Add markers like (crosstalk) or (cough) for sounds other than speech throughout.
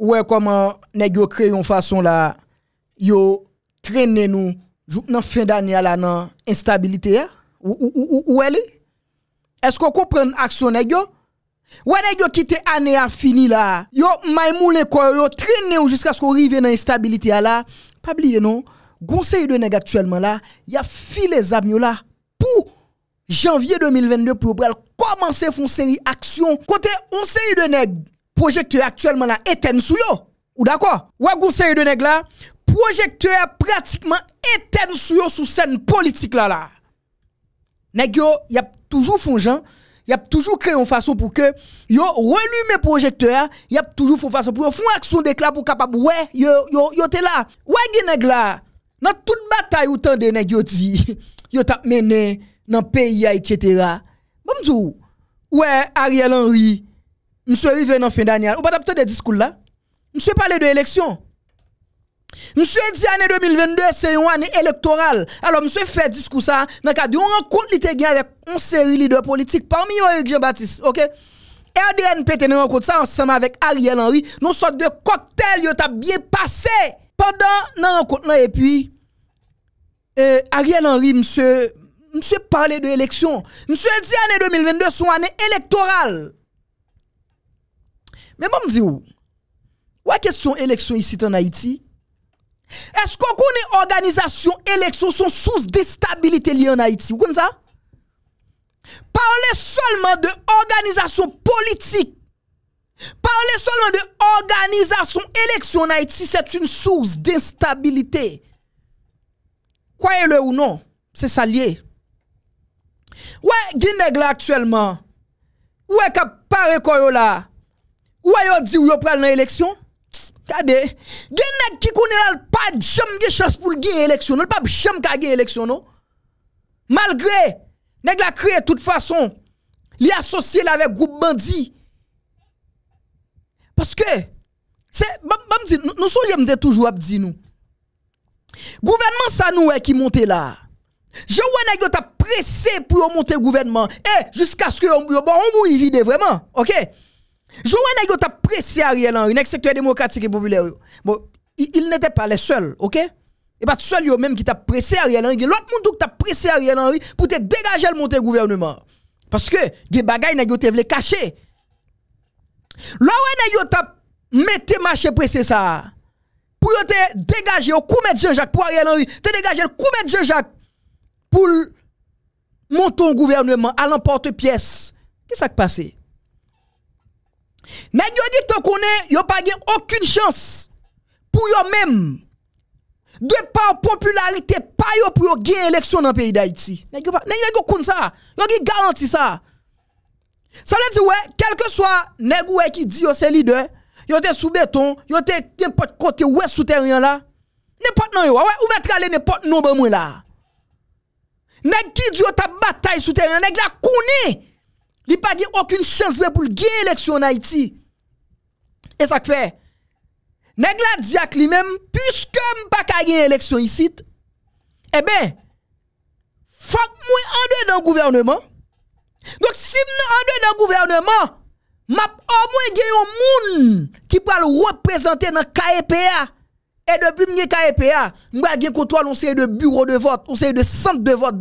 ouais comment nèg yo créé une façon là yo traîner nous dans fin d'année là dans instabilité hein? ou ou ou elle est-ce qu'on comprend action nèg yo ouais nèg yo quitté année a fini là yo maimoulé quoi yo traîner jusqu'à ce qu'on arrive dans instabilité là pas oublier non conseil de nèg actuellement là y a filé les là pour janvier 2022 pour commencer font série action côté on série de nèg projecteur actuellement là éteint sous yo. Ou d'accord? Ou a série de nèg là, projecteur pratiquement éteint sous yo sous scène politique là là. Nèg yo, y a toujours fongeant, y a toujours créé une façon pour que yo relume projecteur, y a toujours une façon pour yo font action déclat pour capable ouais, yo yo yo t'es là. Ouais nèg Dans toute bataille ou tande nèg yo dit, (laughs) yo t'a mené dans pays etc. Bon ouais, Ariel Henry Monsieur arrivé dans fin d'année. Ou pas d'apte de discours là. Monsieur parle de élection. Monsieur dit année 2022, c'est une année électorale. Alors, monsieur fait discours ça. Dans cadre on rencontre l'ité avec une série de leaders politiques, parmi eux Eric Jean-Baptiste. OK? RDNP pété nous rencontre ça ensemble avec Ariel Henry. Nous sorte de cocktail, qui t'a bien passé pendant la rencontre. Et puis, euh, Ariel Henry, monsieur, monsieur de l'élection. Monsieur dit année 2022, c'est une année électorale. Mais bon, me dis où? question élection ici en Haïti? Est-ce qu'on connaît organisation élection sont source d'instabilité liée en Haïti? Vous comprenez? ça? Parlez seulement de organisation politique. Parlez seulement de organisation élection en Haïti, c'est une source d'instabilité. Croyez-le ou non, c'est ça lié. Ouais, Guinée actuellement. Ouais, cap quoi là. Ou yo di ou yo pral nan élection. Kade, gen nèg ki konnen qui pa jam gen chance pour gagner élection, non pas jam ka gagner élection non. Malgré nèg la créé toute façon, li associé avec groupe bandit. Parce que c'est bam nous sommes de toujours à dire nou. Gouvernement c'est nous qui e monte là. Je vois nèg t'a pressé pour monter gouvernement et eh, jusqu'à ce que on bon vide vraiment. OK? Jouen nèg yo pressé Ariel Henry, le secteur démocratique et populaire. Bon, il, n'était pas les seuls, OK Et pas seul yo même qui t'a pressé Ariel Henry, l'autre monde qui t'a pressé Ariel Henry pour te dégager le monter gouvernement. Parce que des bagailles n'a yo Les vle cacher. L'autre où nèg mette marché pressé ça. Pour te dégager au coup mettre Jean-Jacques pour Ariel Henry, te dégager le coup de Jean-Jacques pour monter un gouvernement à l'emporte pièce. Qu'est-ce qui s'est passé Nèg yo dit connaît, yo pas aucune chance pour yo même de par popularité pas yo yo gagner élection dans pays d'Haïti. Nèg yo pas nèg yo ça. Yo qui garanti ça. Ça veut dire quel que soit nèg qui dit yo c'est leader, yo te sous béton, yo te n'importe côté ouais souterrain là. N'importe non yo, ou mettre aller n'importe non ben moi là. Nèg qui dit yo ta bataille souterrain, nèg la pas. Li pa gen akoun chans mè pou l gen eleksyon na iti. E sak fe, neg la diak li mèm, pyske m pa ka gen eleksyon isit, e ben, fok mwen ande nan gouvernement, dok si mnen ande nan gouvernement, map an mwen gen yon moun ki pal reprezenten nan KEPA, e depi mwen KEPA, mwen gen kotoal, mwen se yon de bureau de vot, mwen se yon de sent de vot,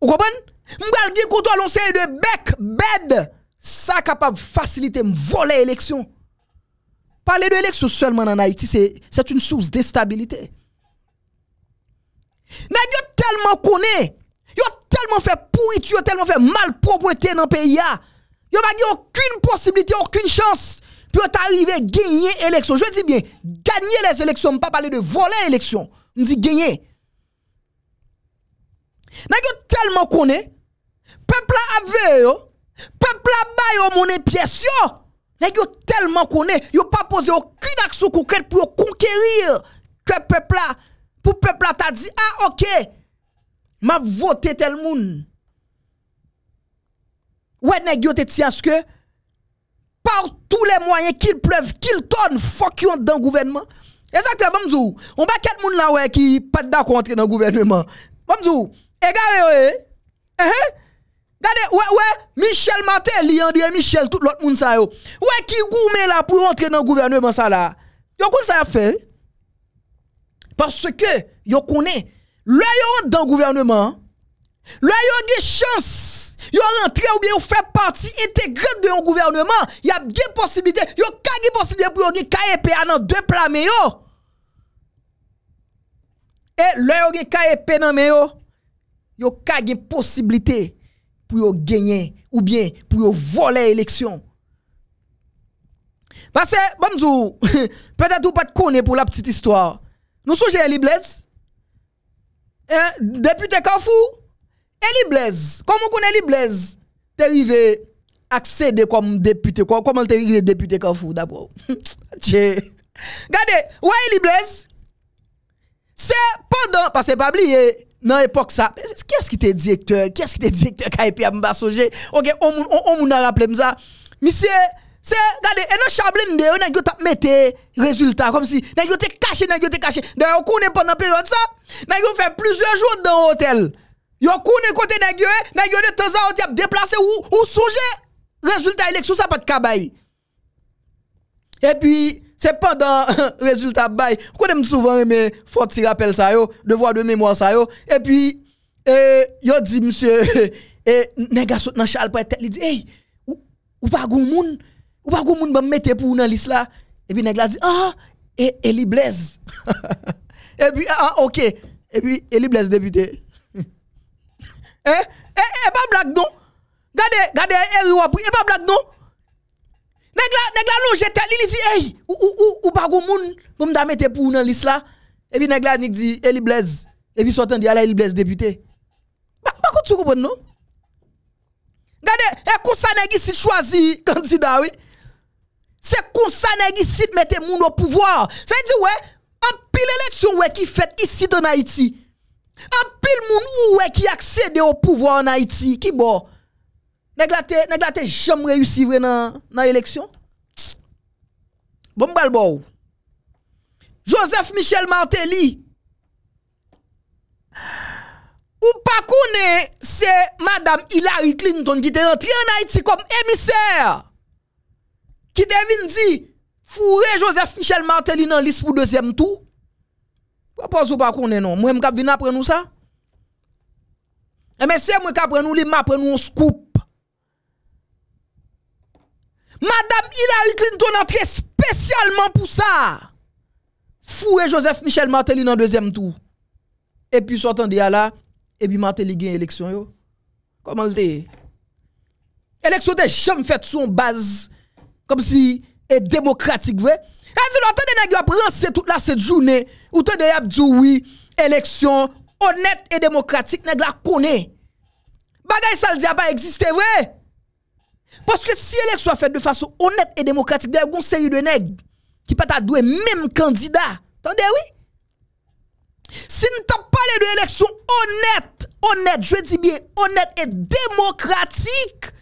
ou kopen? M'bral gen kontrol le de bec, bed, ça capable faciliter voler élection. Parler de élection seulement en Haïti, c'est une source d'instabilité. N'a tellement connaît, yo tellement fait pourriture, yo tellement fait malpropreté dans pays a. Yo pas aucune possibilité, aucune chance pour arriver à gagner élection. Je dis bien, gagner les élections, pas parler de voler élection. Je dis gagner. Nèg tellement connaît peuple a vu, peuple a baillé mon pièce Les yo tellement ils yo pas posé aucune action concrète pour conquérir que peuple là pour peuple là t'a dit ah OK. M'a voté tel monde, Ouais nèg yo te tiens que par tous les moyens qu'il pleuve, qu'il tonne, fuck yon dans le gouvernement. Exactement, m'dou. On pas quatre moun là ouais qui pas d'accord entrer dans le gouvernement. M'dou, dire, ouais. Eh Gade, wè wè, Michel Maté, Liandre eh, Michel, tout l'ot moun sa yo. Wè ki gou mè la pou yon entre nan gouvernement sa la. Yon kon sa yon fè? Parce ke, yon konè, lè yon rente nan gouvernement, lè yon gen chans, yon rentre ou bien yon fè parti integre de yon gouvernement, yon gen posibilite, yon kage posibilite pou yon gen kayepe anan de plame yo. E lè yon gen kayepe nan men yo, yon kage posibilite. pour gagner ou bien pour voler l'élection. Parce que, bonjour, (laughs) peut-être vous pas de connaître pour la petite histoire. Nous sommes à Eli Blaise. Hein, député Kafou. Eli Blaise. Comment on connaît Eli Blaise? T'es arrivé accéder comme député. Comment t'es arrivé député Carrefour d'abord? (laughs) Regardez, ouais, Eli Blaise. C'est pendant, parce que pas oublié, dans l'époque ça qu'est-ce qui était directeur qu'est-ce qui était directeur KIP à Mbassoje OK on on on a rappelé ça monsieur c'est regardez et dans Chablin de on a t'a mettre résultat comme si n'a été caché n'a été caché d'ailleurs on connaît pendant période ça n'a fait plusieurs jours dans l'hôtel. yo connaît côté n'a eh, n'a de temps à autre déplacé ou ou songer résultat élection ça pas de cabaye et puis c'est pendant (laughs) résultat bail, qu'on aime souvent mais faut tirer rappel ça yo, devoir de mémoire ça yo et puis eh yo dit monsieur (laughs) et nèg saute dans chal pour tête, il dit hey, ou, ou pas gon moun, ou pas gon moun ba mettre pour dans liste là et puis nèg la dit ah et Eli Blaise. (laughs) et puis ah, ah OK. Et puis Eli Blaise député. eh eh eh pas blague non. Gardez, regardez et eh, eh, pas blague non. Negla nou jete, li li di ey, ou ou ou pa goun moun goun damete pou ou nan lis la. Ebi negla nik di Eli Blez, ebi sotan di ala ah Eli Blez depute. Bako tukubon nou? Gade, e eh, konsa negi si chwazi kanzida we? Se konsa negi si mette moun wopu vwa? Se di we, apil eleksyon we ki fet isi de na iti. Apil moun ou we ki akse de wopu vwa wopu vwa wopu vwa wopu vwa wopu vwa wopu vwa wopu vwa wopu vwa wopu vwa wopu vwa wopu vwa wopu vwa wopu vwa wopu vwa wopu vwa wopu vwa wopu vwa wopu v Nèk la te jom reyousi vre nan eleksyon? Bon bal bo ou? Joseph Michel Martelly Ou pa kone se Madame Hilary Clinton Ki te entri an Haiti kom emisèr Ki devine di Foure Joseph Michel Martelly nan lis pou deuxième tou Wapos ou pa kone nou? Mwen mwen kap vin apren nou sa? Mwen eh, se mwen kap ren nou li mwen apren nou an scoop Madame Hillary Clinton entre spécialement pour ça. Foué Joseph Michel Martelly dans deuxième tour. Et puis sortant de là, et puis Martelly gagne l'élection. Comment le dire? Élection de jamais faite son base comme si est démocratique, vrai? Elle dit, l'autre de nègre toute la cette journée, ou te de dit oui, élection honnête et démocratique, nègre la connaît. Bagay ça le dit pas existé, vrai? Parce que si l'élection est faite de façon honnête et démocratique, il y a une série de nègres qui peut adouer même candidat. Attendez, oui. Si nous parlons parlé de élection honnête, honnête, je dis bien honnête et démocratique,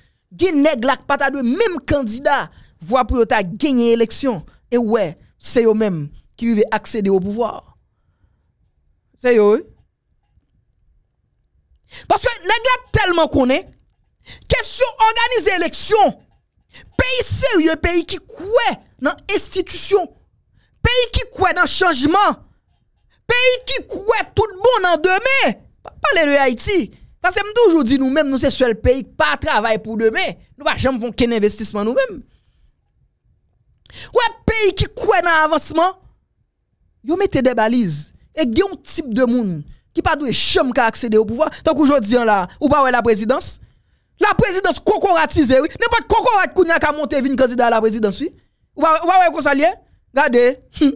il y a qui pas le même candidat, voire pour t'a gagner l'élection. Et ouais, c'est eux-mêmes qui veulent accéder au pouvoir. C'est eux. Parce que nègres tellement qu'on Question organiser élection. Pays sérieux, pays qui croit dans institution. Pays qui croit dans changement. Pays qui croit tout le monde en demain. Parlez de Haïti. Parce que toujours dit nous-mêmes, nous sommes seul pays qui pas travail pour demain. Nous pas jamais faire qu'un investissement nous-mêmes. Ou pays qui croit dans l'avancement. Vous mettez des balises. Et un type de monde qui pas de accéder au pouvoir. Tant qu'aujourd'hui là, ou pas la présidence. La présidence cocoratisée, oui. N'est pas cocorat qui a qu'à monter une candidat à la présidence, oui. Ou pas, ouais, qu'on s'allie? Hein? Regardez. Hum.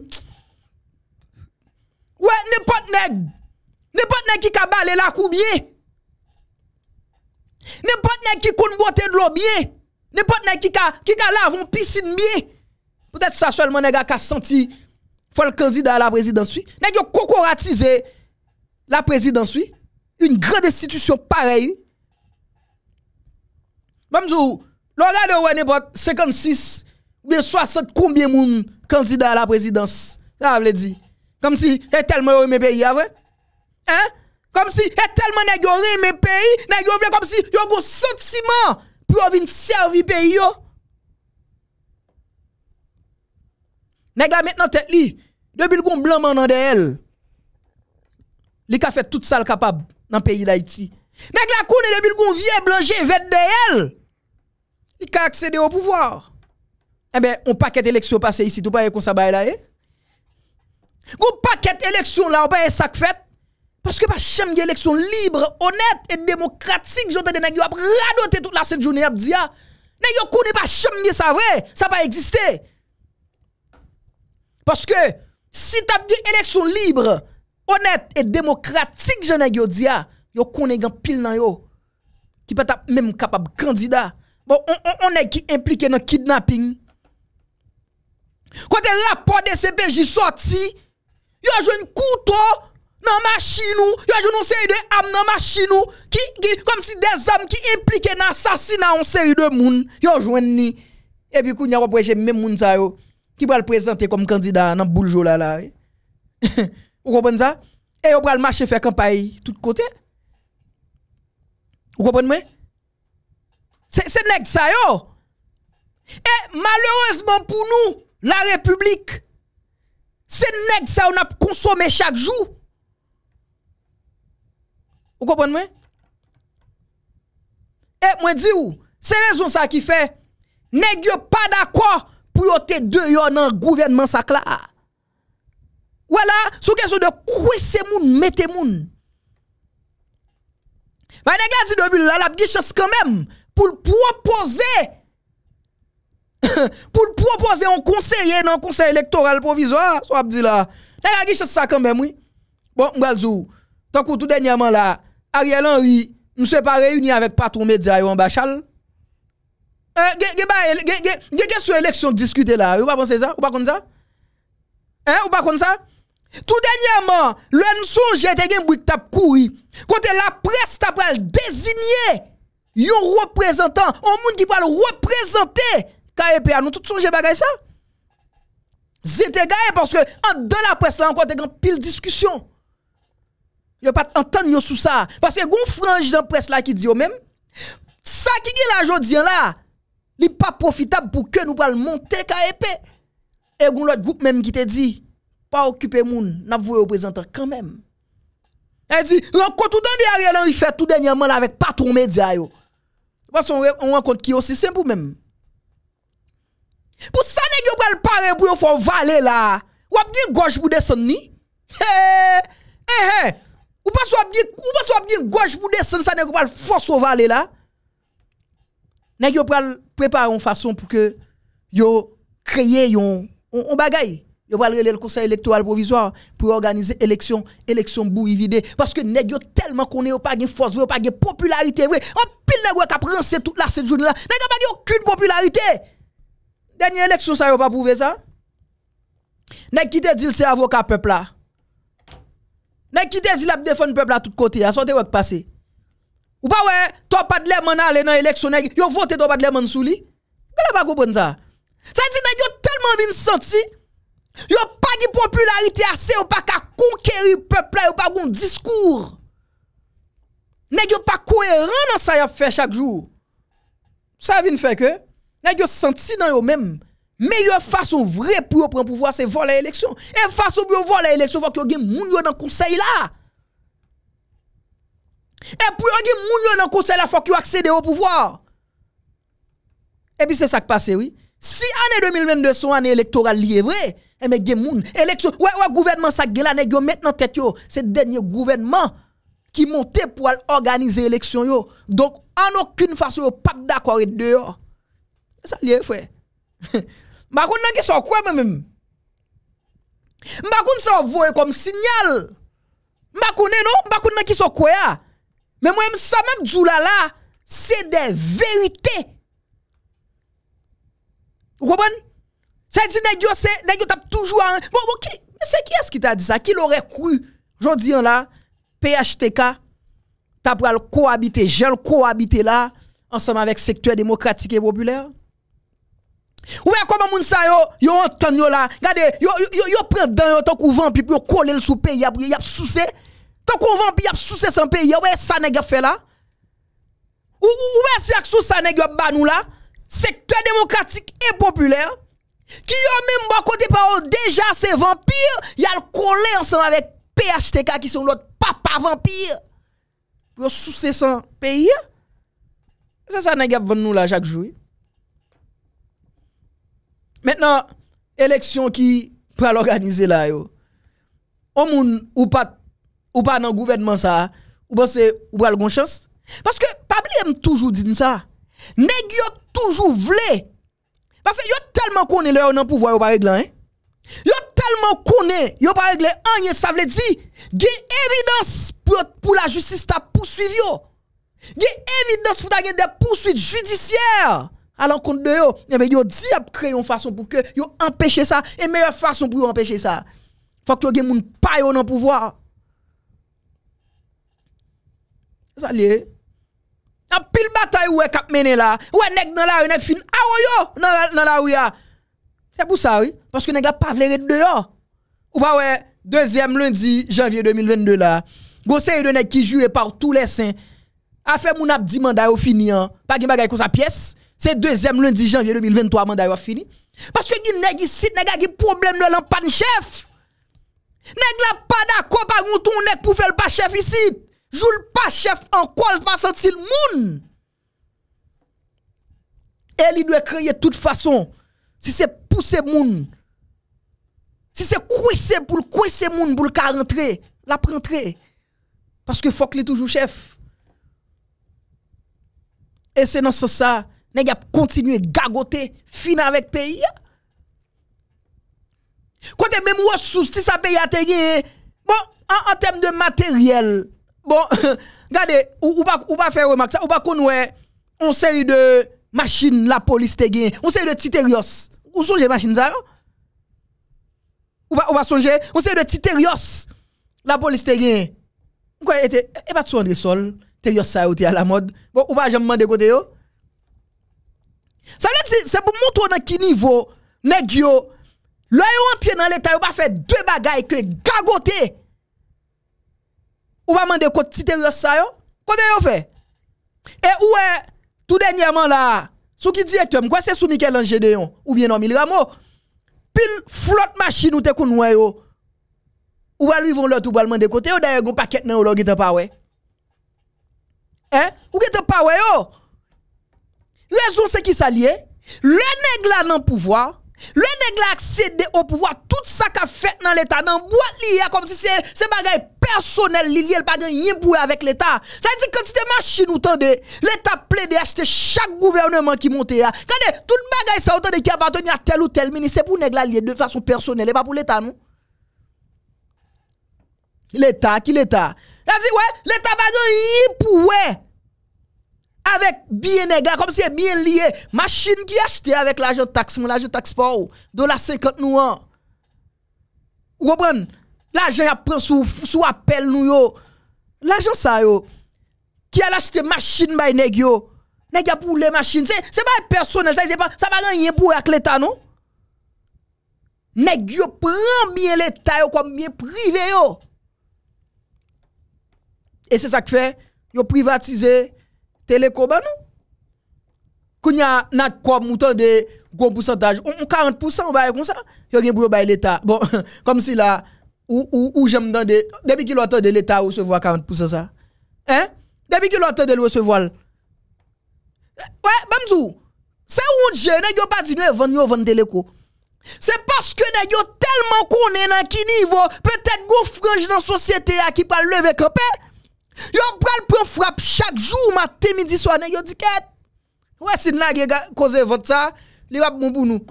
ouais, n'est pas nèg. N'est pas nèg qui balé la kou bien. N'est pas nèg qui kon bote de l'eau bien. N'est pas nèg qui ka, qui a lave une piscine bien. Peut-être ça seulement nèg a senti, faut le candidat à la présidence, oui. Nèg a cocoratisé la présidence, oui. Une grande institution pareille, Mamzou, l'on ou n'importe 56 ou 60 combien moun candidat à la présidence. Ça veut dire. Comme si, e y'a tellement mes pays, Hein? Comme si, y'a tellement mes pays, comme si, yo go sentiment pour venir servir pays yo. maintenant tête li, depuis le blanc man elle. Li fait tout ça le capable dans pays d'Haïti. Nèg la koune fait le vieux blanc j'ai de qui a accédé au pouvoir. Eh bien, on paquet élection passé ici, tout pas comme ça bah, là. Eh? On paquet élection là, on bah, pas ça fait. Parce que pas bah, une élection libre, honnête et démocratique, j'entends des nègres radoter toute la cette journée, ils yon qu'on pa pas chambre ça vrai, ça va exister. Parce que si tu as élection libre, honnête et démocratique, je ai pas dit, yo ah, connaît pile nan yo qui peut même capable candidat Bon, on, est qui impliqué dans le kidnapping. Quand le rapport de CPJ sorti, il y a un couteau dans la machine, il y a une série de dans la machine, comme si des âmes qui impliquaient dans l'assassinat une série de monde, Ils y a une et puis, il y a même moun sa yo, qui va le présenter comme candidat dans le là là. (laughs) Vous comprenez ça? Et il va le marcher faire campagne tout côté. Vous comprenez? Se neg sa yo. E malereusement pou nou, la republik, se neg sa yo nap konsome chak jou. Ou kopan mwen? E mwen di ou, se rezon sa ki fe, neg yo pa da kwa pou yo te de yo nan gouvenman sakla. Ou ala, sou kesyon de kouise moun, mette moun. Mwen neg la ti dobi, la la bge chos kanmèm, pour proposer (laughs) pour proposer un conseiller dans le conseil électoral provisoire soit dit là n'a qui ça quand même oui bon m'galzou tant tout dernièrement là Ariel Henry ne s'est pas réuni avec patron média en Bachal euh, Gè sou élection discuter là ou pas penser sa? Ou pas comme ça? Hein? Ou pas comme ça? Tout dernièrement le n Songe te gen bouik tap quand la presse t'a désigné! yon représentant, un monde qui va le représenter KEPA. Nous tous songez bagay ça? C'était gagné e parce que dans la presse là encore, t'es une pile discussion. Yon pas entendre yon sous ça. Parce que gon frange dans la presse là qui dit yon même, ça qui est la aujourd'hui là, n'est pas profitable pour que nous puissions monter KEP. Et gon l'autre groupe même qui te dit, pas occuper moun, n'a voué représentant quand même. Elle dit, l'encontre tout dernier, il fait tout dernièrement avec patron média yo. Parce qu'on rencontre qui aussi simple même. Pour ça, nèg yo pare pour y faut valer là. Ou bien gauche pour descendre ni? eh, eh. Ou pas ou bien, ou pas gauche pour descendre ça nèg yo force au valer là. Nèg yo préparer une façon pour que yo créer yon on, on bagaille. Yo va le conseil électoral provisoire pour organiser élection, élection bouillie vidée. Parce que nèg yo tellement qu'on est pas de force, pas de popularité, En pile nèg qui prend toute la cette journée là. Nèg pas de aucune popularité. Dernière élection ça yo pas prouvé ça. Nèg qui te dit c'est avocat peuple là. Nèg qui te dit la défendre peuple à tout côté, à sortir wak passer. Ou pas ouais, toi pas de l'air aller dans élection nèg, yo voter toi pas de l'air sous lui. Gala pas comprendre ça. Ça dit nèg yo tellement bien senti Yo pas de popularité assez, ou pas qu'à conquérir le peuple, ou pas un discours. Nèg yo pas cohérent dans ça y fait chaque jour. Ça vient faire que nèg yo senti dans yo même meilleure façon vraie pour prendre pouvoir c'est voler l'élection. Et façon pour voler l'élection faut que yo gen moun dans conseil là. Et pour y gen des yo dans conseil là faut que accède au pouvoir. Et puis c'est ça qui passe oui. Si année 2022 son année électorale liée vrai, et eh, mais gen moun élection ouais ouais gouvernement ça gen la nèg yo maintenant tête yo c'est dernier gouvernement qui montait pour organiser élection yo donc en aucune façon pas d'accord et dehors ça lié frère ma kon nan question quoi même ma kon ça voye comme signal ma konne non ma kon nan qui sont quoi mais moi même ça même djoula là c'est des vérités vous comprenez c'est dit, nèg c'est, nèg t'a toujours, bon, bon, qui, c'est qui est-ce qui t'a dit ça? Qui l'aurait cru? Jodi hein, là, PHTK, t'as pral cohabiter, j'en cohabiter là, ensemble avec secteur démocratique et populaire? ouais comment moun sa yo, yo entend yo là, regardez, yo, yo, yo, prend dans yo tant qu'on vend, puis yo coller le sous pays, y'a, y'a soussé, tant qu'on vend, puis il y a soussé sans pays, ouais, ça nèg fait là? Ou, ou, ou, c'est sous ça nèg ba nous là? Secteur démocratique et populaire? Ki yo mè mbo kote pa ou deja se vampir Yal kole ansan avèk PHTK ki son lòt papa vampir Yo sou se san peyi Se sa nè gèp vè nou la jak jou Mètenan, eleksyon ki pral organize la yo Omoun ou pa nan gouvenman sa Ou pa se ou pral gon chans Paske pabli m toujou din sa Nè gèp toujou vle E Parce que yo tellement connu le yon pouvoir, yo pas réglé. hein. tellement qu'on yon yo pas régler, ça veut dire, a évidence pour, pour la justice t'a poursuivre yo. Gen évidence pour ta gen des poursuites judiciaires eh ben, à l'encontre de yon, Et yon une façon pour que yo empêcher ça et meilleure façon pour empêcher ça. Faut que yo gen moun pa yo pouvoir. Ça lié a pile bataille ouais cap mené là. Ouais nèg dans la rue nèg fin ah yo dans la rue ah. C'est pour ça oui parce que nèg pas de dehors. Ou pas ouais deuxième lundi janvier 2022 là. gosse de nèg qui joue par tous les saints. A fait mon abdi mandat au fini hein Pas gen bagay comme sa pièce. C'est deuxième lundi janvier 2023 mandat a fini. Parce que qui nèg ici nèg a problème de l'empan chef. Nèg la pas d'accord par un tour nèg pour faire le pas chef ici. Joul pa chef an kwa l pa sotil moun. Eli dwe kreye tout fason. Si se pouse moun. Si se kouise pou l kouise moun pou l ka rentre. La prentre. Paske fok li toujou chef. E se nan sosa, neg ap kontinu e gagote fina vek peyi. Kote mèm wos sou, si sa peyi ategye, bon, an tem de materyel. Bon, regardez, (laughs) ou, ou, pas, faire remarque ça, ou pas qu'on on série de machines la police te gagne, on série de titerios. Ou songez machine ça? Ou pas, ou pas songer, on série de titerios la police te gagne. Quoi était et pas tout André Sol, titerios ça était à la mode. Bon, ou pas jamais demander côté yo. Ça veut dire c'est pour montrer dans quel niveau nèg yo, là yo entre dans l'état, ou pas fait deux bagailles que gagoter ou pas kote côté terre ça yo? Kote yo fait? Et où est tout dernièrement là? Sous qui directeur? Quoi c'est sous Michel Gédéon ou bien non Rameau? Pile flotte machine ou te kounouye yo. Ou va lui vont l'autre ou va demander côté yo d'ailleurs gon paquet nan ou qui pas ouais. Hein? Ou qui pa pas ouais yo? Raison c'est qui s'allie? Le nèg là nan pouvoir Le negla ak sede ou pouvoa tout sa ka fet nan l'Etat nan bwa liye kom si se bagay personel li liye l bagay yin pouwe avèk l'Etat. Sa yi di kwen ti te machin ou tande, l'Etat ple de achete chak gouvernement ki monte ya. Kande, tout bagay sa ou tande ki apatoni a tel ou tel mini se pou negla liye de fason personel e pa pou l'Etat nou. L'Etat ki l'Etat. La zi wè, l'Etat bagay yin pouwe. avec bien les comme si c'est bien lié. Machine qui acheté avec l'argent taxe, mon l'argent taxe pour 50 nous hein. Vous comprenez? L'argent a pris sous sous appel nous yo. L'argent ça yo. Qui a acheté machine by pas yo? pour les machines, c'est n'est pas personnel, ça c'est pas ça pas rien pour avec l'état non. négio prend bien l'état comme bien privé yo. Et c'est ça qui fait, yo privatisé Téléco, bah non Quand il a un mouton de gros pourcentage, on 40% on va comme ça, il y a un pour l'État. Bon, (laughs) comme si là, ou, ou, ou j'aime dans des. Depuis qu'il entend de l'État recevoir 40% ça. Hein? Depuis qu'il entend de le recevoir. Ouais, bamzou, c'est où j'ai, n'a pas dit, nous vendons, vendons Téléco. C'est parce que nous tellement qu'on est dans qui niveau, peut-être qu'on frange dans la société qui pas lever campé. Yo pral pren frap chak jou matè midi swanè, yo di ket. Wè si nan ge koze vot sa, li wap mounbou nou.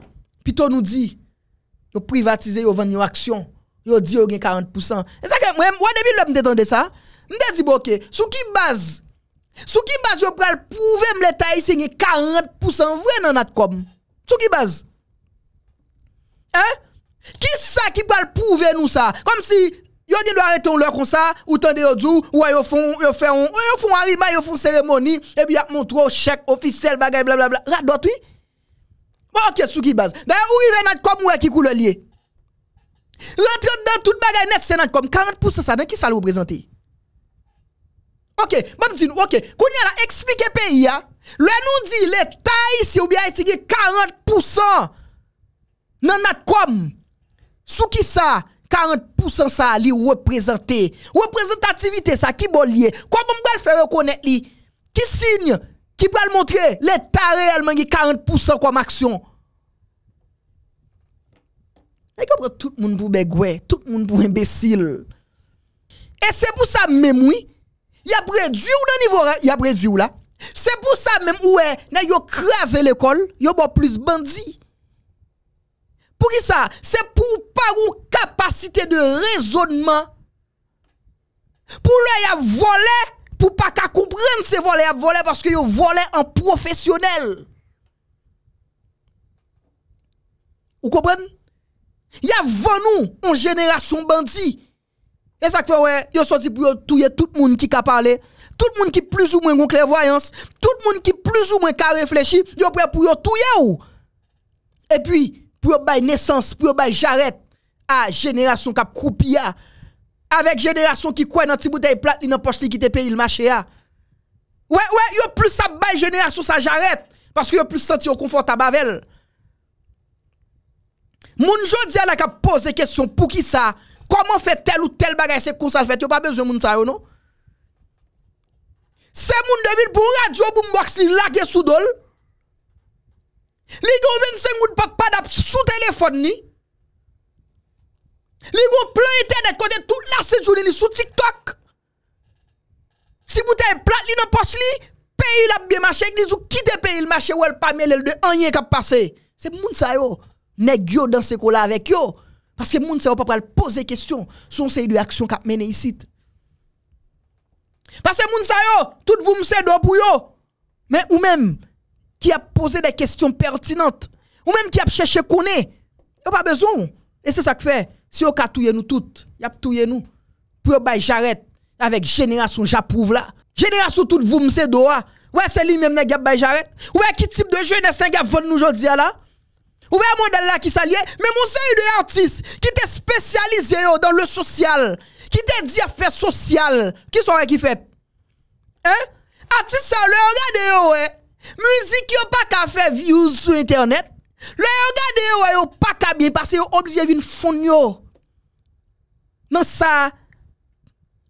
Pito nou di, yo privatize, yo vende yo aksyon. Yo di yo gen 40%. E sa ke mwèm, wè debi lop mde tende sa? Mde di boke, sou ki baz? Sou ki baz yo pral pouve mle taise gen 40% vwè nan atkom? Sou ki baz? Hein? Ki sa ki pral pouve nou sa? Kom si... Yo dit doit arrêter leur comme ça, ou tendez yo dou, ou yo font yo font on, yo font arima, yo font cérémonie et puis y montre chèque officiel bagay blablabla. Radot oui. Bon, OK, sous qui base. D'ailleurs, ou rive nat comme a qui coule lié. Rentre dans toute bagay net c'est nat comme 40% ça dans qui ça le OK, bon dit OK, kounya la expliquer pays a. Le nous dit les l'état si ou bien Haiti 40% dans nat comme sous qui ça 40% ça li représenté. Représentativité ça qui bon lié. Comment le faire reconnaître li? Qui signe? Qui le montrer? L'État réellement qui 40% comme action. Et comprend tout le monde pour begwe, tout le monde pour imbécile. Et c'est pour ça même oui, y a réduit ou dans niveau y a réduit là. C'est pour ça même ouais, n'a yo crasé l'école, yo bon plus bandit. Pour qui ça C'est pour pas une capacité de raisonnement. Pour le y a volé, pour pas qu'à comprendre ces volés a voler parce que yo volé en professionnel. Vous comprenez Il y a nous en génération bandit. Et ça fait ouais, yo sorti pour tuer tout le monde qui a parlé, tout le monde qui plus ou moins gon clairvoyance, tout le monde qui plus ou moins a réfléchi, yo prêt pour tout touyer ou. Et puis pou yo bay nesans, pou yo bay jaret, a, jenerasyon kap koupi a, avek jenerasyon ki kwae nan ti boutei plat, li nan poch li ki te pe il mache a. We, we, yo plus sa bay jenerasyon sa jaret, paske yo plus senti yo konfort a bavel. Moun jodi a la kap pose kesyon pou ki sa, koman fe tel ou tel bagay se kousal fet, yo pa bezo moun sa yo, non? Se moun devit pou radyo bou mwak si lage sou dol, Li gon 25 moun pa dap sou téléphone ni. Li gon plein internet kote tout la journée ni sou TikTok. Si bouteille plat li nan poche li, pays la bien marché, li ou kite pays le marché ou pa pas mêlé de rien qui a passé. C'est moun sa yo, nèg yo dans ce là avec yo parce que moun sa yo pa pral poser question son série de action qui mene ici. Parce que moun sa yo, tout vous me do pour yo. Mais ou même qui a posé des questions pertinentes, ou même qui a cherché qu'on est Il a pas besoin. Et c'est ça qui fait. Si on a nous toutes, il a touillé nous. Pour bail j'arrête avec génération j'approuve là. Génération toute vous m'se doa. Ouais, c'est lui même qui a bail j'arrête. Ouais, qui type de jeu jeunesse a vendu nous aujourd'hui là? Ou bien modèle là qui s'allie, mais mon série de artistes qui est spécialisé dans le social, qui te dit à faire social qui sont qui fait? Hein? Artiste ça, le regardez, ouais. Musique yo pas qu'à faire views sur internet. Le qui gade yo pas qu'à bien parce sont obligé vinn foun yon. Non ça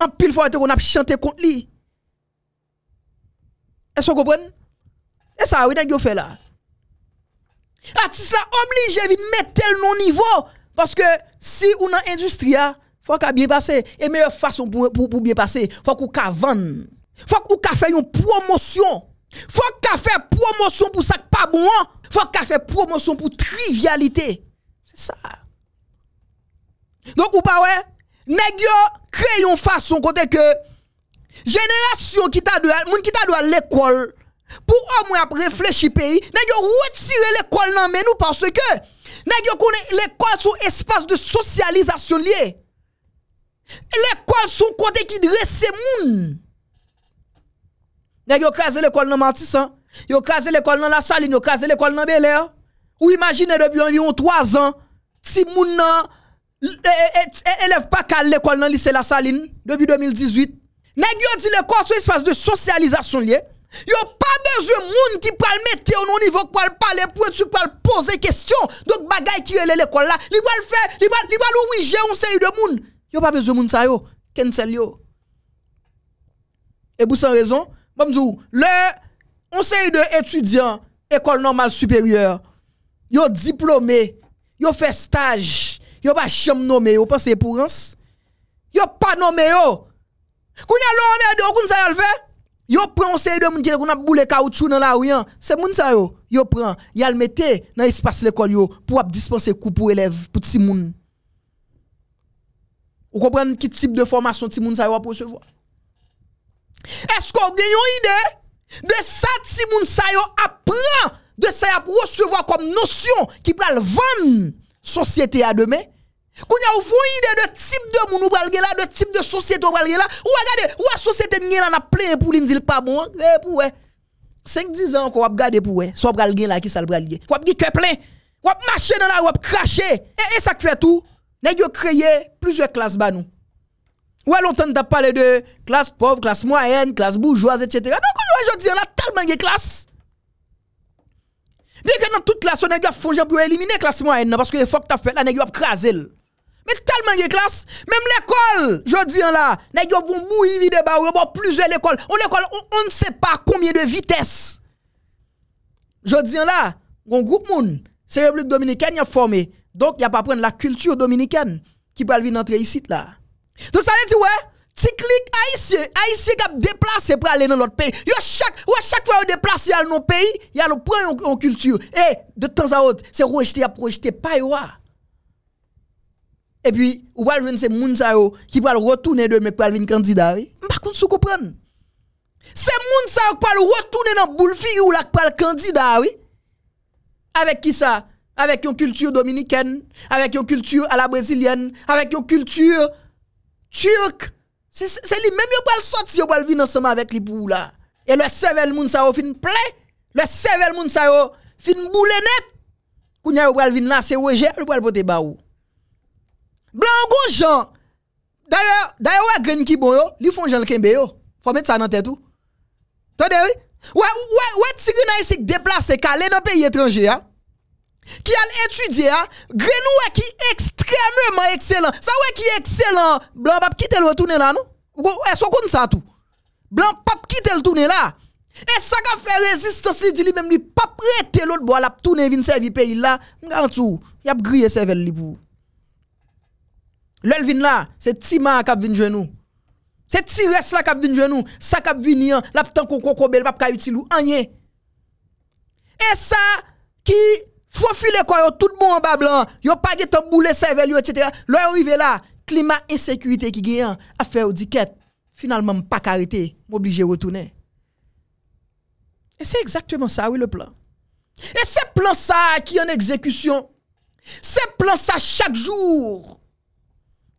en pile fois on a chanté contre lui. Est-ce que vous comprenez Et ça oui nèg fait là. Artiste là obligé vinn mettre le non niveau parce que si on a industrie ah, faut qu'à bien passer et meilleure façon pour pour, bien passer, faut qu'on ka vendre. Faut qu'on ka faire une promotion. Faut qu'à fait promotion pour ça pas bon. Hein. Faut qu'à fait promotion pour trivialité. C'est ça. Donc, ou pas, ouais, nèg yo une façon côté que génération qui t'a doit moun qui t'a doit l'école pour au moins réfléchir pays nèg yo retirer l'école dans mais nous parce que nèg yo connaît l'école espace de socialisation lié l'école un côté qui dresse moun Nèg yo krasé l'école dans Martissan, yo krasé l'école dans la Saline, yo krasé l'école dans Bel Ou imaginez depuis environ 3 ans, si moun nan eh, eh, eh, élève pas qu'à l'école dans lycée la Saline depuis 2018. Nèg yo dit l'école c'est espace de socialisation lié. Yo pas besoin de moun qui pral mettre au niveau pour parler pour tu pral poser question. Donc bagay qui est l'école là, li pral faire, li pral li pral ouiger on série de moun. Yo pas besoin moun ça yo, cancel yo. Et pour sans raison, bon, le, conseil de étudiants, école normale supérieure, yo diplômé, yo fait stage, yo pas chambre nommé, yo pensez pour ans, yo pas nommé yo. Qu'on a l'homme de, qu'on ça y Yo prend de moun qui qu'on a boule caoutchouc dans la rue, hein. c'est moun ça yo, yo prend, y a le mette dans espace l'école yo pour dispenser coup pour élèves pour petit moun. Vous comprenez quel type de formation petit moun ça yo va recevoir? Est-ce qu'on a une idée de ça si moun apprend de ça à recevoir comme notion qui pral vendre société à demain Qu'on a une idée de type de moun ou là, de type de société ou pral là. Ou regardez, ou la société n'y a plein pour l'indil pas bon, eh, pour 5-10 ans qu'on va regarder pour vous, Soit là qui ça Ou pral Ou plein. dans la ou cracher. Et, et ça fait tout. n'a yo créé plusieurs classes bas nous. Ou elle t'a parler de classe pauvre, classe moyenne, classe bourgeoise, etc. Donc, aujourd'hui, on a tellement de classes. Bien que dans toute classe, on a fait pour éliminer la classe moyenne, parce que faut que t'as fait là, on a crasé. Mais tellement de classes, même l'école, aujourd'hui, dis là, on a bon bouilli vide on plusieurs écoles. On l'école, on ne sait pas combien de vitesses. Aujourd'hui, on là, on groupe monde, c'est République dominicaine, qui a formé. Donc, il n'y a pas prendre la culture dominicaine qui peut venir entrer ici là. Donc ça veut dire, ouais, si clic haïtien, haïtien qui a déplacé pour aller dans l'autre pays. Yo chaque, ou chaque fois vous déplace dans notre pays, il y a point en culture. Et eh, de temps à autre, c'est rejeté, à projeté pas yo. Ah. Et puis, ou va venir ces gens qui va retourner demain pour venir candidat. Par contre, vous comprenez. C'est gens qui va retourner dans boule ou là qui le candidat, oui. Avec qui ça? Avec une culture dominicaine, avec une culture à la brésilienne, avec une culture Turc. C'est lui-même qui va sortir, qui va vin ensemble avec lui pour là. Et le cerveau moun sa au fin plein, le cerveau moun sa yon fin boule net. Kounya yo va venir là, c'est Roger, il va porter ba ou. Blanc Jean. D'ailleurs, d'ailleurs gagne qui bon yo, li font Jean Kembe Faut mettre ça dans tête tout. oui. Ouais ouais ouais, si vous avez déplacer calé dans pays étranger hein qui a étudié, hein. Grenouille qui extrêmement excellent. Ça ouais qui excellent. Blanc pap quitte le retourner là, non? Est-ce qu'on ça tout? Blanc pap quitte le tourner là. Et ça qui fait résistance, il dit lui-même, lui pap prêter l'autre bois, la tourner, vin servir pays là. M'gantou, il a grillé cervelle li l'œil L'elvin là, c'est Tima qui a venu nous. C'est Tires là qui a venu nous. Ça qui a venu, hein, la p'tan koko pap ka utile ou Et ça, qui faut filer quoi, tout bon en bas blanc, yo pas de temps boule cervelle, etc. Là, arrive là, climat insécurité qui gagne, affaire ou diquette, finalement, pas arrêté, m'obligé retourner. Et c'est exactement ça, oui, le plan. Et c'est plan ça qui est en exécution. C'est plan ça chaque jour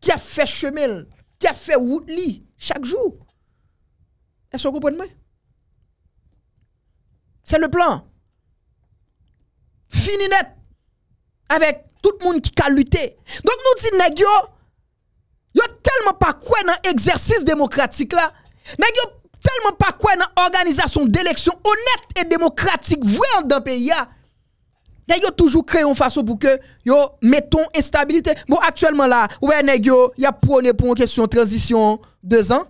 qui a fait chemin, qui a fait route chaque jour. Est-ce que vous comprenez? C'est le plan fini net avec tout le monde qui a lutté. Donc nous disons, yo, tellement pas quoi dans exercice démocratique là, nèg tellement pas quoi dans organisation d'élections honnête et démocratique vraiment dans pays là. toujours créé une façon pour que yo mettons instabilité. Bon actuellement là, ouais nèg y a prôné pour une question de transition deux ans.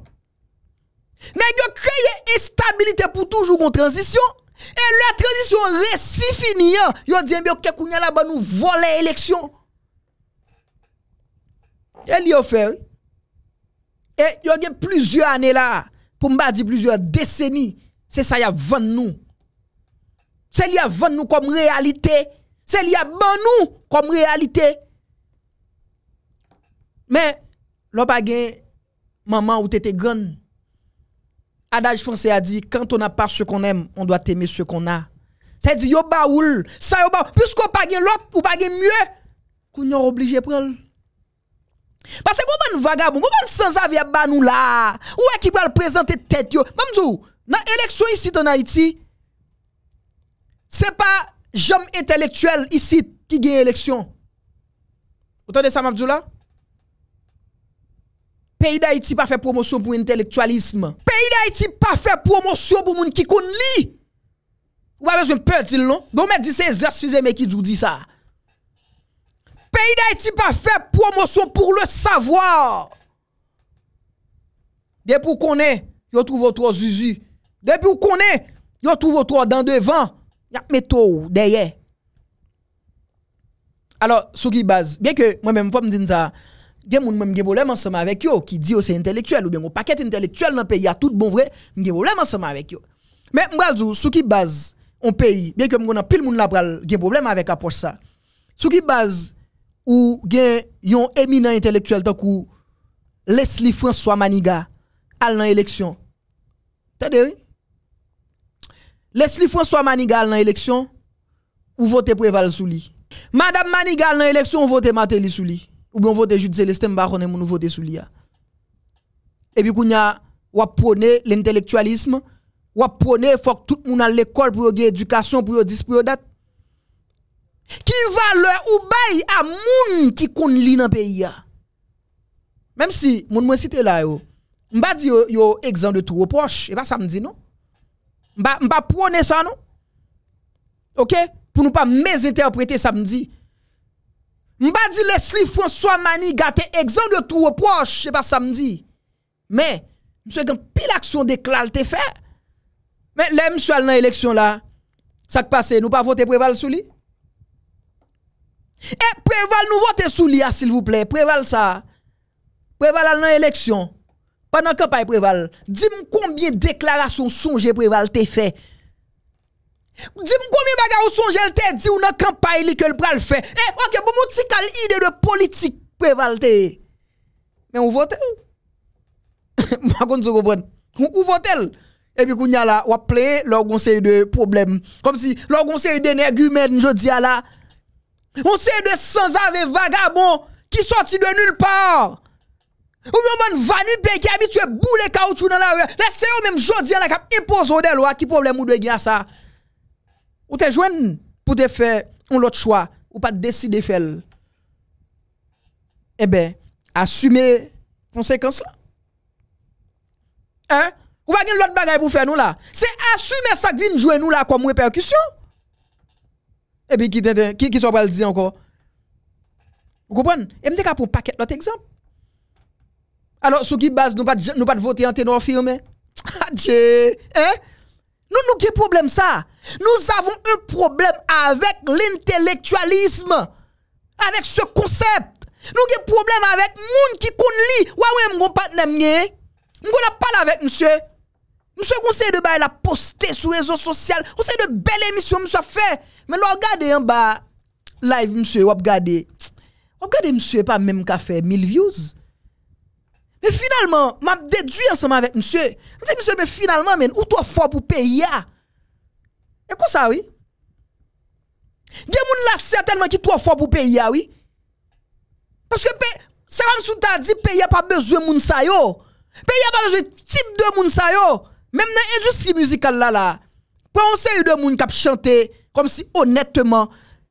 Nèg yo créé instabilité pour toujours une transition. Et la transition récit finie. yo dit eh bien que kounya là bas nous voler élection. Et li fait. Et yo gen plusieurs années là, pour m'ba dire plusieurs décennies, c'est ça y a vendu. nous. C'est li a vendu nous comme réalité, c'est li a ban nous comme réalité. Mais l'on pas gen maman ou tete grande adage français a dit quand on n'a pas ce qu'on aime, on doit aimer ce qu'on a. Ça dit yo baoul, ça yo baoul, puisqu'on pas gagne l'autre ou pas mieux, qu'on est obligé prendre. Parce que vous êtes vagabond, vous êtes sans avis à nous là, ou est qui va présenter tête yo. Mamdou, dans l'élection ici en Haïti, c'est pas gens intellectuel ici qui gagne l'élection. Vous entendez ça, Mamdou là? peyi da iti pa fè promosyon pou intelektualisme, peyi da iti pa fè promosyon pou moun ki kon li, ou wè wè zon pèdil non, bè ou mè di se zers fize mè ki djou di sa, peyi da iti pa fè promosyon pou le savoi, dèp ou konè, yo tou vòt wò zizi, dèp ou konè, yo tou vòt wò dan devan, yak mè tou, dèyè, alò sou ki baz, bien ke mwen mè mwen fòm din sa, anè, Il y a des ensemble avec yo qui dit c'est intellectuel ou bien un paquet intellectuel dans le pays a tout bon vrai problème problème ensemble avec yo. mais moi dis, sou qui base on pays bien que mon a pile monde la pral des problème avec approche ça sou qui base ou gen yon éminent intellectuel tant Leslie François Maniga élection. l'élection t'as Leslie François Maniga à l'élection ou vote pour sou Souli madame Maniga à l'élection pour Matéli Souli ou bien voter Jude vous voter ne mon voter Et puis, qu'on a, ou l'intellectualisme, ou prôné, faut que tout le monde à l'école pour avoir éducation, pour avoir pour date. Qui va le ou bail à moun qui kon li dans pays Même si, moun cite là yo, m'ba yo, exemple de tout proche, et pas ça me dit non. ça non. Ok? Pour nous pas mésinterpréter ça me dit. Mbadi Leslie François Mani gâte exemple de tout reproche, c'est pas samedi. Mais monsieur Quand pile action déclare te fait. Mais là, monsieur dans l'élection là, ça qui passe, nous pas voter préval sous lui. Eh, préval nous voter sous lui ah, s'il vous plaît, préval ça. Préval dans l'élection. Pendant pas préval, dis-moi combien de déclarations sont préval te fait Di m komi baga ou sonje lte, di ou nan kampay li ke l pral fe. E, ok, pou mouti kal ide de politik pou evalte. Men ou vote l? M akon sou gopon. Ou vote l? E pi kou nye la, waple, lor gounse y de problem. Kom si, lor gounse y de negu men njodi ya la. Lor gounse y de sansave vagabon ki soti de nul par. Ou moun man vanu pe ki abitwe bou le kawtou nan la we. Le se yo men m jodi ya la kap ipoz ou de lo a ki problem ou dwe gya sa. Ou te joué pour te faire un autre choix ou pas décider de faire Eh ben, assumer conséquence là Hein? Ou pas l'autre bagaille pour faire nous là. C'est assumer ça qui vient jouer nous là comme répercussion. Et eh puis qui qui qui le dire encore. Vous comprenez Et me pour paquet l'autre exemple. Alors sur qui base nous pas nous pas voter en ténor firmé. Adieu. (laughs) Ah, hein? Nous nous qui problème ça. Nous avons un problème avec l'intellectualisme, avec ce concept. Nous avons un problème avec les gens qui connaît pas Ouais, ouais, mon partenaire, je pas avec monsieur. Monsieur conseil de bail a posté sur les réseaux sociaux. Conseil de belle émission, monsieur fait. Mais là, regardez en bas, live, monsieur, regardez. Regardez, monsieur, pas même qu'a fait 1000 views. Mais finalement, m'a déduit ensemble avec monsieur. Je monsieur, mais finalement, mais, tu toi fort pour payer? Et quoi ça, oui. Des gens là certainement qui trop forts pour payer, oui. Parce que c'est comme si tu as dit, pays n'a pas besoin de moun sa yo. Pays n'a pas besoin de type de moun ça, yo. Même dans l'industrie musicale là, là. Pour on sait de moun qui chanté, comme si honnêtement,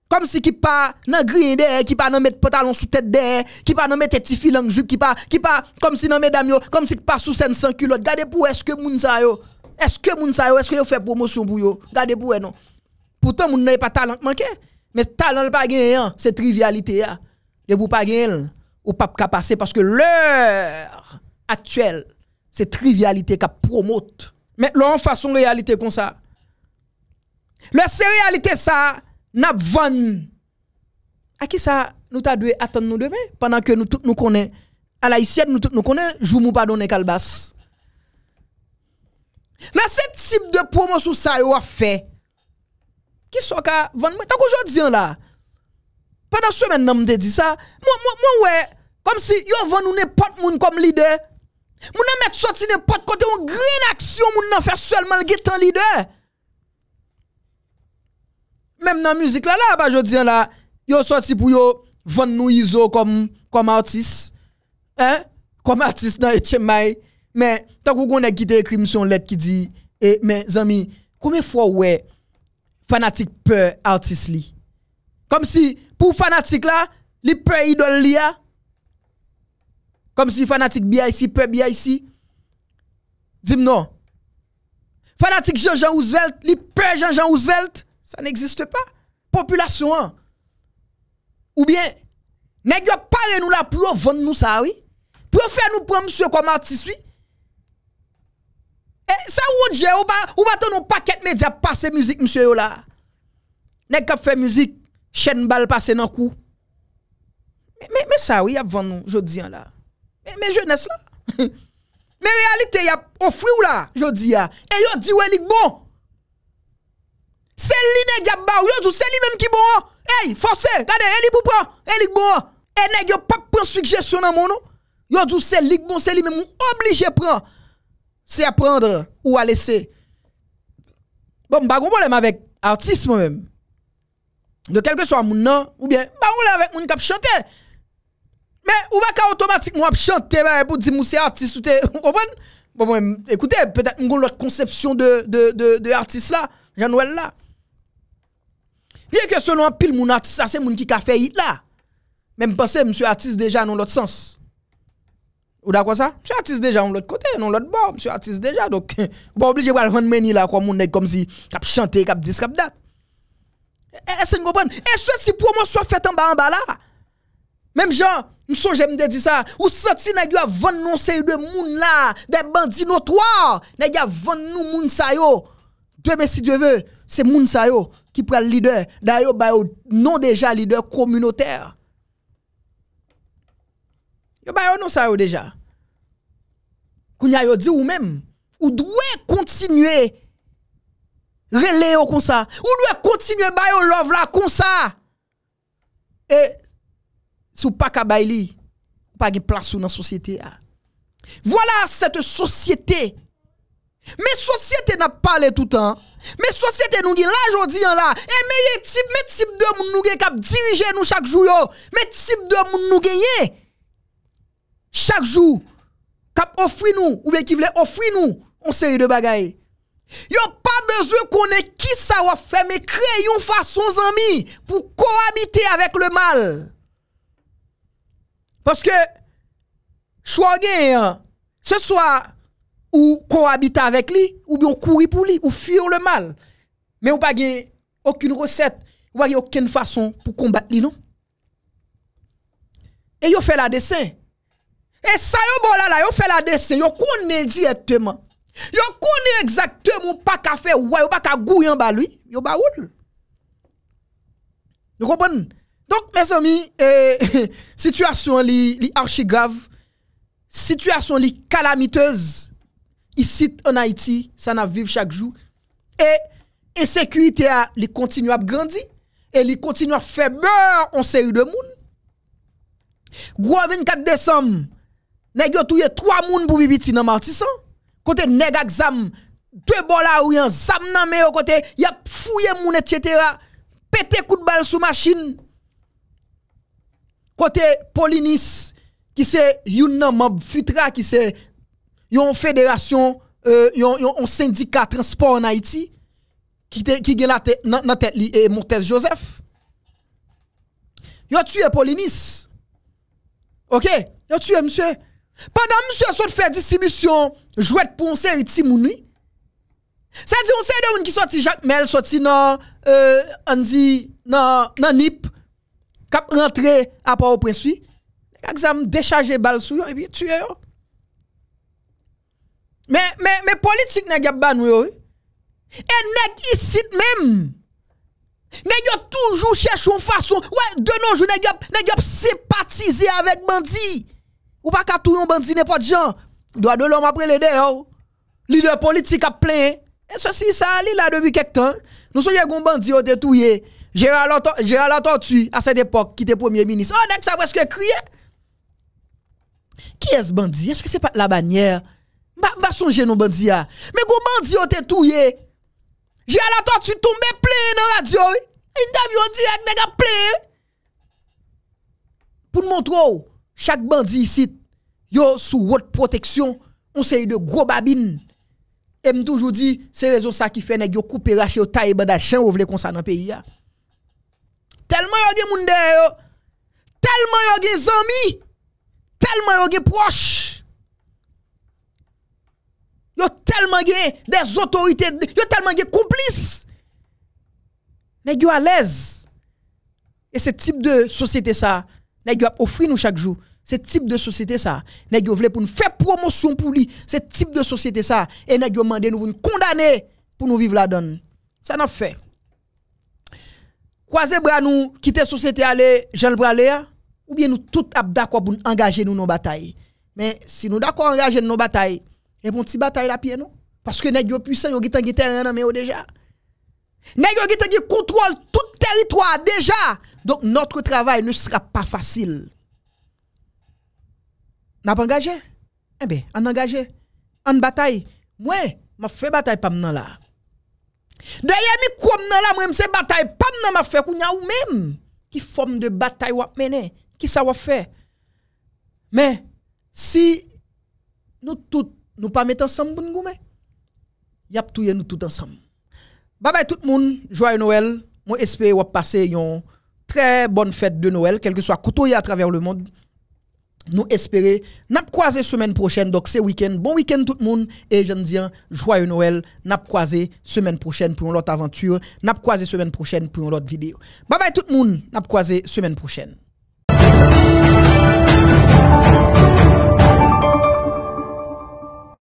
comme si qui pas nan green derrière, qui pas nan mettre pantalon sous tête derrière, qui pas nan mettre petit filant jupe, qui pas, qui pas, comme si nan mesdames yo, comme si pas sous scène sans culotte. Regardez pour est-ce que moun sa yo. Est-ce que moun sa est-ce que yo fait promotion pour yo? gardez pour non. Pourtant vous n'avez pas talent manqué, mais talent pas gagné, hein. c'est trivialité a. De pou pas gagner hein. ou pas ka passer parce que l'heure actuelle, c'est trivialité qui promote. Mais l'on façon réalité comme ça. Le c'est réalité ça n'a À qui ça nous t'a dû attendre nous demain pendant que nous tous nous connaissons à la haïtienne nous tous nous connaissons pas nous pardonner calbas. La se tip de promo sou sa yo a fe Ki so ka vande moun Tako jodi an la Pada sou men nan mde di sa Mwen we Kom si yo vande moun ne pot moun kom lider Moun nan met soti ne pot kote moun Gren aksyon moun nan fe selman gitan lider Mem nan muzik la La ba jodi an la Yo soti pou yo vande moun yizo kom artist Kom artist nan HMI Mais, tant qu'on a qui écrit son lettre qui dit, eh, mes amis, combien de fois, ouais, fanatique peur artiste li? Comme si, pour fanatique là, li peur idole li a. Comme si fanatique BIC peur BIC. Dis-moi non. Fanatique Jean-Jean Roosevelt, li peur Jean-Jean Roosevelt, ça n'existe pas. Population, hein. Ou bien, nest ce pas nous là pour vendre nous ça, oui? Pour faire nous prendre monsieur comme artiste, oui? E sa ou diye ou baton nou paket me di ap pase mizik msye yo la? Nèk ap fe mizik, chen bal pase nan kou. Mè sa ou yap van nou, yo diyan la? Mè je nes la? (laughs) Mè realite yap, ofri yo la, yo diya. E yo diwe lik bon. Sè li nèk yap ba ou, yo diw sè li mèm ki bon an. E, fonse, gade, e li pou pran, e lik bon an. E nèk yo pa pran sujèsyon nan moun an. Yo diw sè lik bon, sè li mèm mou oblijè pran. c'est à prendre ou à laisser. Bon, je pas de problème avec artiste moi-même. De quel que soit mon nom, ou bien, pas problème avec mon cap chanter. Mais ou pas automatiquement chanter bah, pour dire que c'est artiste ou t'es. Bon, bon, écoutez, peut-être que l'autre conception de, de, de, de artiste là, Jean-Noël là. Bien que selon pile mon artiste, ça c'est mon qui a fait hit là. Même penser, monsieur artiste déjà dans l'autre sens. Ou da kwa sa? Msyo artist deja an l'ot kote, an l'ot bo, msyo artist deja, doke, ou pa oblije wale vande meni la kwa moun neg komzi, kap chante, kap dis, kap dat. E se n gopon, e sou e si promo sou a fete an ba an ba la? Mem jan, mso jem de di sa, ou soti negyo a vande nou se yu de moun la, de bandi nou towa, negyo a vande nou moun sayo, dwe men si dwe ve, se moun sayo, ki pral lider, da yo bayo non deja lider komunoter. Yo bayo nou sa yo deja. Koun ya yo di ou menm. Ou dwe kontinue. Relè yo kon sa. Ou dwe kontinue bayo love la kon sa. E. Sou pa kaba ili. Pa ge plasu nan sosyete. Vola sete sosyete. Me sosyete na pale toutan. Me sosyete nou ge la jodi an la. E me ye tip. Me tip de moun nou ge kap dirije nou chak jou yo. Me tip de moun nou ge ye. chaque jour, cap offre nous, ou bien qui voulait offrir nous, une série de bagailles. Yo pas besoin qu'on ait qui ça va faire, mais créons façon amis pour cohabiter avec le mal. Parce que, choix hein. ce soit ou cohabiter avec lui, ou bien courir pour lui, ou fuir le mal. Mais on pas aucune recette, ou aucune façon pour combattre lui, non? Et yo fait la dessin. Et ça, yon bon la yon yo la desen, yo exactement directement. Yo konen exactement pa ka fe ou pas qu'à ka en ba lui, yon ba pas. Vous comprenez Donc, mes amis eh, situation (laughs) situation li, li grave situation li calamiteuse. ici en Haïti, ça n'a vivre chaque jour. Et insécurité li continue à grandir et li continue à faire peur en série de monde. Gros 24 décembre, Nèg yo touye 3 moun pour bibiti nan martisan. Côté nèg exam deux bola ou yon zam nan me au côté y a fouillé moun etc. Pété coup de balle sous machine. Côté Polinis qui c'est yon nan mab Futra qui c'est yon fédération euh, yon, yon, syndicat transport en Haïti qui qui gen la tête nan tête li et Montes Joseph. Yo tué Polinis. OK, yo tué monsieur pendant M. sort fait distribution, jouette pour un série de mouni. Ça dit on série de moun qui sorti Jacques Mel sorti dans euh dit dans dans Nip cap rentré à Port-au-Prince. Exam décharger balle sur et puis tuer es Mais mais mais politique n'a pas nous yo. Et nèg ici même Nèg toujours cherché une façon ouais de nos jours nèg sympathiser avec bandi Ou pa katou yon bandi ne po di jan? Do a de lom apre le de ou? Oh. Li de politik ap plen? E sosi sa li la devu kek tan? Nou souje goun bandi o te touye? Jera la non ah. oh, tortui a sen epok ki te pwemye minis? O dek sa weske kriye? Ki es bandi? Eske se pat la banyer? Ma souje nou bandi a? Me goun bandi o te touye? Jera la tortui tombe plen nan radyoy? En devyo direk dek a plen? Poun moun trou ou? Oh. chak bandi isi yo sou wot proteksyon, on se yi de gro babin. E m toujou di, se rezon sa ki fe, neg yo kouperache yo tae bandachan ou vle konsa nan peyi ya. Telman yo gen moun den yo, telman yo gen zami, telman yo gen proche, yo telman gen des otorite, yo telman gen kouplis, neg yo alèz. E se tip de sosyete sa, neg yo ap ofri nou chak jou, Ce type de société ça, nèg yo pour nous faire promotion pour lui. Ce type de société ça et nèg yo nous condamner pour nous vivre la donne. Ça n'a fait. Croisez bras nous quitter société aller Jean bras. ou bien nous tout d'accord pour nous engager nous nos batailles. Mais si nous d'accord engager nos batailles, et bon petit bataille la pied nous parce que nèg yo puissant yo gitan gitan nan mais déjà. Nèg yo gitan contrôle tout territoire déjà. Donc notre travail ne sera pas facile n'a pas engagé Eh bien, on engagé, en bataille. Moi, m'a fait bataille pas là. là. D'ailleurs, mi comme là, moi c'est bataille pas nan m'a fait kounya ou même qui forme de bataille à mener, qui ça va faire. Mais si nous tous nous pas ensemble pour nous y a tout nous tous ensemble. Bye bye tout le monde, joyeux Noël. Moi espère vous passer une très bonne fête de Noël, quel que soit couteau à travers le monde nous espérons n'a croisé semaine prochaine donc c'est week-end bon week-end tout le monde et je dis hein, joyeux Noël n'a croisé semaine prochaine pour une autre aventure n'a croisé semaine prochaine pour une autre vidéo bye bye tout le monde n'a croisé semaine prochaine